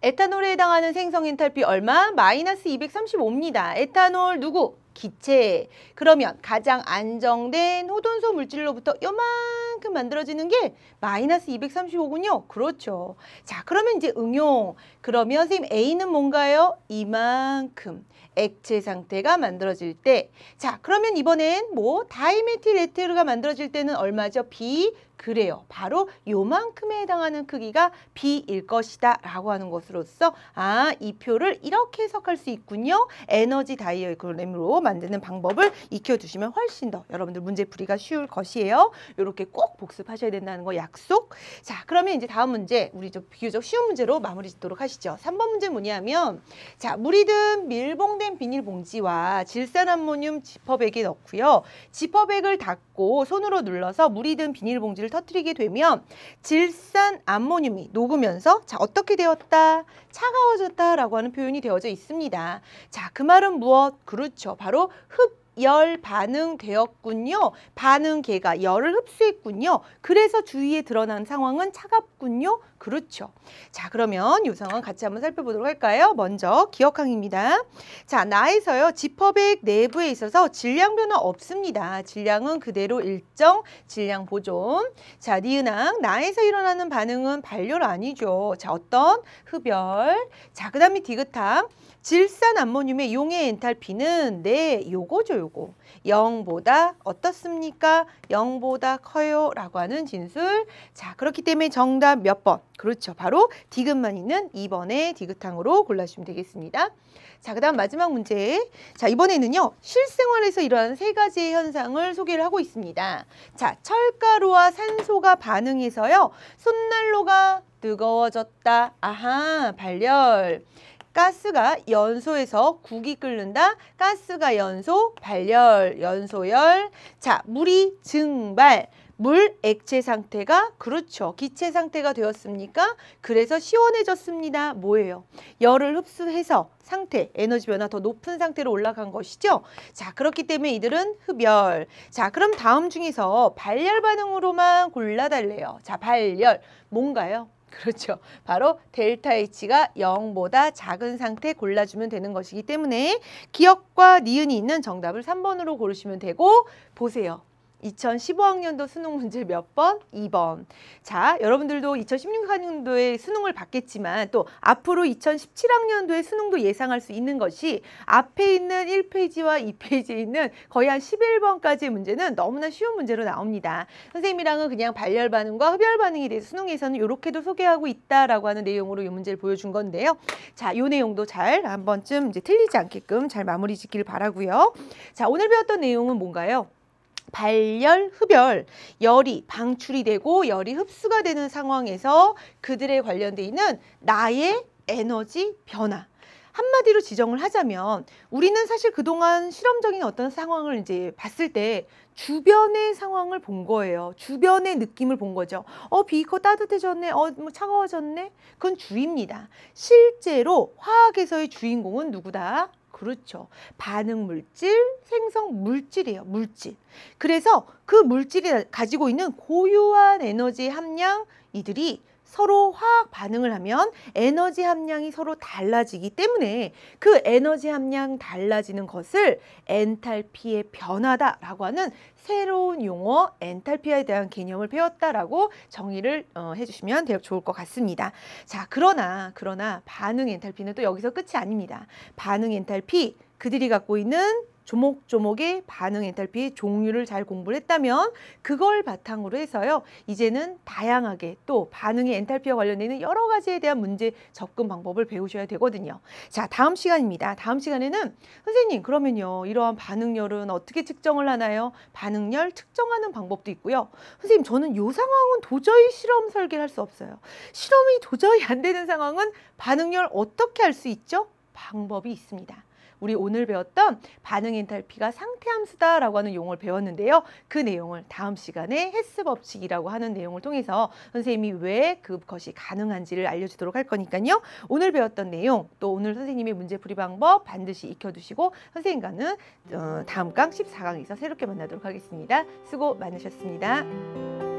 에탄올에 해당하는 생성 엔탈피 얼마? 마이너스 235입니다. 에탄올 누구? 기체. 그러면 가장 안정된 호돈소 물질로부터 요만큼 만들어지는 게 마이너스 235군요. 그렇죠. 자, 그러면 이제 응용. 그러면 선생님 A는 뭔가요? 이만큼. 액체 상태가 만들어질 때. 자, 그러면 이번엔 뭐 다이메틸 에테르가 만들어질 때는 얼마죠? B 그래요. 바로 요만큼에 해당하는 크기가 B일 것이다 라고 하는 것으로서 아, 이 표를 이렇게 해석할 수 있군요. 에너지 다이어그램으로 만드는 방법을 익혀두시면 훨씬 더 여러분들 문제 풀이가 쉬울 것이에요. 이렇게 꼭 복습하셔야 된다는 거 약속. 자, 그러면 이제 다음 문제 우리 좀 비교적 쉬운 문제로 마무리 짓도록 하시죠. 삼번 문제 뭐냐면 자, 물이 든 밀봉된 비닐봉지와 질산암모늄 지퍼백에 넣고요. 지퍼백을 닫고 손으로 눌러서 물이 든 비닐봉지를 물을 터뜨리게 되면 질산 암모늄이 녹으면서 자 어떻게 되었다? 차가워졌다라고 하는 표현이 되어져 있습니다. 자 그 말은 무엇? 그렇죠. 바로 흡열 반응되었군요. 반응계가 열을 흡수했군요. 그래서 주위에 드러난 상황은 차갑군요. 그렇죠. 자 그러면 요 상황 같이 한번 살펴보도록 할까요? 먼저 기억항입니다. 자 나에서요 지퍼백 내부에 있어서 질량 변화 없습니다. 질량은 그대로 일정 질량 보존. 자 니은항 나에서 일어나는 반응은 발열 아니죠. 자 어떤 흡열. 자 그다음에 디귿항 질산 암모늄의 용의 엔탈피는 네, 요거죠, 요거. 0보다 어떻습니까? 0보다 커요 라고 하는 진술. 자, 그렇기 때문에 정답 몇 번? 그렇죠. 바로 디귿만 있는 2번의 디귿탕으로 골라주시면 되겠습니다. 자, 그 다음 마지막 문제. 자, 이번에는요. 실생활에서 일어나는 세 가지의 현상을 소개를 하고 있습니다. 자, 철가루와 산소가 반응해서요. 손난로가 뜨거워졌다. 아하, 발열. 가스가 연소에서 국이 끓는다. 가스가 연소, 발열, 연소열. 자, 물이 증발. 물 액체 상태가 그렇죠. 기체 상태가 되었습니까? 그래서 시원해졌습니다. 뭐예요? 열을 흡수해서 상태, 에너지 변화 더 높은 상태로 올라간 것이죠. 자, 그렇기 때문에 이들은 흡열. 자, 그럼 다음 중에서 발열 반응으로만 골라달래요. 자, 발열. 뭔가요? 그렇죠. 바로 델타 H가 0보다 작은 상태 골라주면 되는 것이기 때문에 기억과 니은이 있는 정답을 3번으로 고르시면 되고 보세요. 2015학년도 수능 문제 몇 번? 2번. 자, 여러분들도 2016학년도에 수능을 봤겠지만 또 앞으로 2017학년도에 수능도 예상할 수 있는 것이 앞에 있는 1페이지와 2페이지에 있는 거의 한 11번까지의 문제는 너무나 쉬운 문제로 나옵니다. 선생님이랑은 그냥 발열 반응과 흡열 반응에 대해서 수능에서는 이렇게도 소개하고 있다라고 하는 내용으로 이 문제를 보여준 건데요. 자, 이 내용도 잘 한번쯤 이제 틀리지 않게끔 잘 마무리 짓기를 바라고요. 자, 오늘 배웠던 내용은 뭔가요? 발열, 흡열, 열이 방출이 되고 열이 흡수가 되는 상황에서 그들에 관련돼 있는 나의 에너지 변화 한마디로 지정을 하자면 우리는 사실 그동안 실험적인 어떤 상황을 이제 봤을 때 주변의 상황을 본 거예요. 주변의 느낌을 본 거죠. 어, 비커 따뜻해졌네. 어, 뭐 차가워졌네. 그건 주입니다. 실제로 화학에서의 주인공은 누구다? 그렇죠. 반응 물질, 생성 물질이에요. 물질. 그래서 그 물질이 가지고 있는 고유한 에너지 함량 이들이 서로 화학 반응을 하면 에너지 함량이 서로 달라지기 때문에 그 에너지 함량 달라지는 것을 엔탈피의 변화다라고 하는 새로운 용어 엔탈피아에 대한 개념을 배웠다라고 정의를 어, 해주시면 되, 좋을 것 같습니다. 자, 그러나 그러나 반응 엔탈피는 또 여기서 끝이 아닙니다. 반응 엔탈피 그들이 갖고 있는 조목조목의 반응 엔탈피의 종류를 잘 공부를 했다면 그걸 바탕으로 해서요. 이제는 다양하게 또 반응의 엔탈피와 관련되는 여러 가지에 대한 문제 접근 방법을 배우셔야 되거든요. 자, 다음 시간입니다. 다음 시간에는 선생님 그러면요. 이러한 반응열은 어떻게 측정을 하나요? 반응열 측정하는 방법도 있고요. 선생님 저는 요 상황은 도저히 실험 설계를 할 수 없어요. 실험이 도저히 안 되는 상황은 반응열 어떻게 할 수 있죠? 방법이 있습니다. 우리 오늘 배웠던 반응 엔탈피가 상태 함수다라고 하는 용어를 배웠는데요. 그 내용을 다음 시간에 헬스 법칙이라고 하는 내용을 통해서 선생님이 왜 그것이 가능한지를 알려주도록 할 거니까요. 오늘 배웠던 내용 또 오늘 선생님의 문제풀이 방법 반드시 익혀두시고 선생님과는 어, 다음 강 14강에서 새롭게 만나도록 하겠습니다. 수고 많으셨습니다.